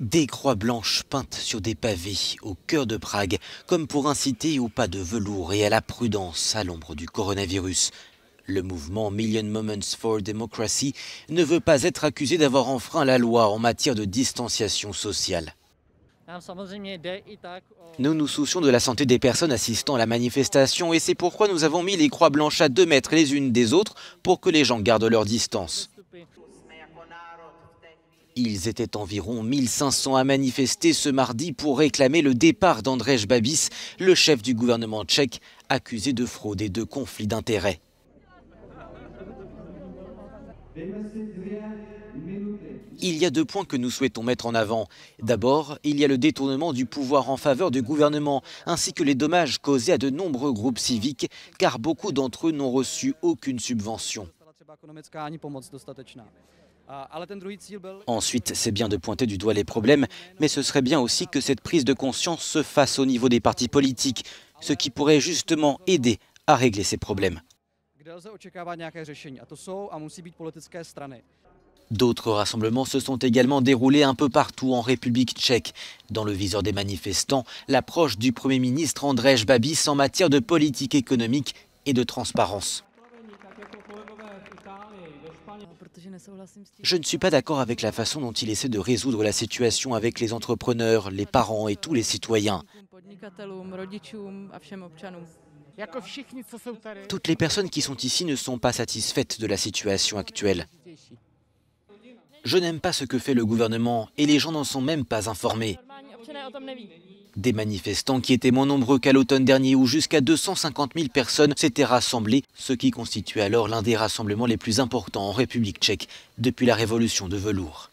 Des croix blanches peintes sur des pavés au cœur de Prague, comme pour inciter au pas de velours et à la prudence à l'ombre du coronavirus. Le mouvement Million Moments for Democracy ne veut pas être accusé d'avoir enfreint la loi en matière de distanciation sociale. Nous nous soucions de la santé des personnes assistant à la manifestation et c'est pourquoi nous avons mis les croix blanches à deux mètres les unes des autres pour que les gens gardent leur distance. Ils étaient environ 1500 à manifester ce mardi pour réclamer le départ d'Andrej Babis, le chef du gouvernement tchèque, accusé de fraude et de conflit d'intérêts. Il y a deux points que nous souhaitons mettre en avant. D'abord, il y a le détournement du pouvoir en faveur du gouvernement, ainsi que les dommages causés à de nombreux groupes civiques, car beaucoup d'entre eux n'ont reçu aucune subvention. Ah, Ensuite, c'est bien de pointer du doigt les problèmes, mais ce serait bien aussi que cette prise de conscience se fasse au niveau des partis politiques, ce qui pourrait justement aider à régler ces problèmes. D'autres rassemblements se sont également déroulés un peu partout en République tchèque. Dans le viseur des manifestants, l'approche du Premier ministre Andrzej Babis en matière de politique économique et de transparence. Je ne suis pas d'accord avec la façon dont il essaie de résoudre la situation avec les entrepreneurs, les parents et tous les citoyens. Toutes les personnes qui sont ici ne sont pas satisfaites de la situation actuelle. Je n'aime pas ce que fait le gouvernement et les gens n'en sont même pas informés. Des manifestants qui étaient moins nombreux qu'à l'automne dernier où jusqu'à 250 000 personnes s'étaient rassemblées, ce qui constituait alors l'un des rassemblements les plus importants en République tchèque depuis la révolution de velours.